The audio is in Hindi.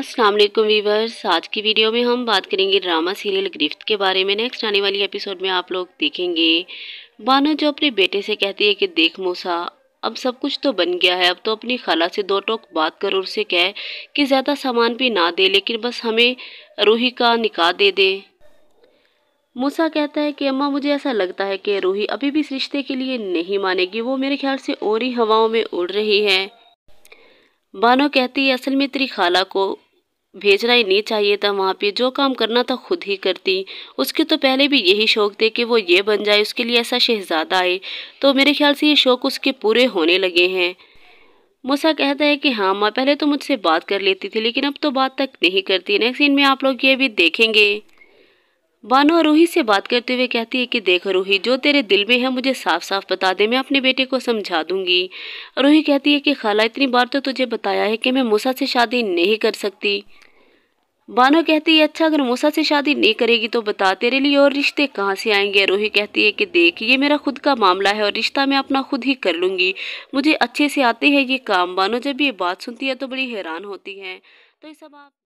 अस्सलाम वालेकुम वीवर्स आज की वीडियो में हम बात करेंगे ड्रामा सीरियल गिरफ्त के बारे में नेक्स्ट आने वाली एपिसोड में आप लोग देखेंगे बानो जो अपने बेटे से कहती है कि देख मूसा अब सब कुछ तो बन गया है अब तो अपनी खाला से दो टोक बात कर और उसे कह कि ज़्यादा सामान भी ना दे लेकिन बस हमें रूही का निकाह दे दे मूसा कहता है कि अम्मा मुझे ऐसा लगता है कि रूही अभी भी इस रिश्ते के लिए नहीं मानेगी वो मेरे ख्याल से और ही हवाओं में उड़ रही है बानो कहती है असल में तेरी खाला को भेजना ही नहीं चाहिए था वहाँ पे जो काम करना था खुद ही करती उसके तो पहले भी यही शौक़ थे कि वो ये बन जाए उसके लिए ऐसा शहज़ादा आए तो मेरे ख्याल से ये शौक़ उसके पूरे होने लगे हैं मूसा कहता है कि हाँ माँ पहले तो मुझसे बात कर लेती थी लेकिन अब तो बात तक नहीं करती नेक्स्ट सीन में आप लोग ये भी देखेंगे बानो रूही से बात करते हुए कहती है कि देख रूही जो तेरे दिल में है मुझे साफ साफ बता दे मैं अपने बेटे को समझा दूंगी रूही कहती है कि खाला इतनी बार तो तुझे बताया है कि मैं मूसा से शादी नहीं कर सकती बानो कहती है अच्छा अगर मूसा से शादी नहीं करेगी तो बता तेरे लिए और रिश्ते कहाँ से आएंगे रूही कहती है कि देख ये मेरा खुद का मामला है और रिश्ता मैं अपना खुद ही कर लूँगी मुझे अच्छे से आते हैं ये काम बानो जब ये बात सुनती है तो बड़ी हैरान होती है तो ये सब आप